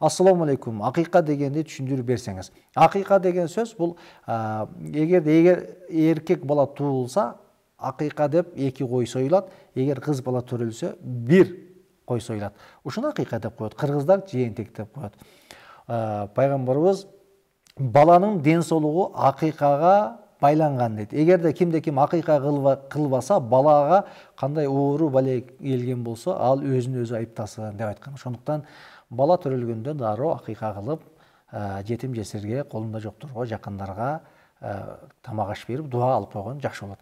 ассалауму алейкум ақиқа дегенді түсіндіріп берсеңіз ақиқа деген сөз бұл ә, егер егер еркек бала туылса ақиқа деп екі қой сойылады егер қыз бала түрілсе бір қой сойылады үшін ақиқа деп қояды қырғыздар жиентек деп қояды ә, пайғамбарымыз баланың денсаулығы ақиқаға байланған дейді егер де кімде кім ақиқа қылбаса балаға қандай уыру бәле келген болса ал өзін өзі айыптасын деп айтқан сондықтан бала түрілгенде дару ақиқа қылып ә, жетім жесірге қолында жоқ жақындарға ә, тамақ беріп дұға алып қойған жақсы болады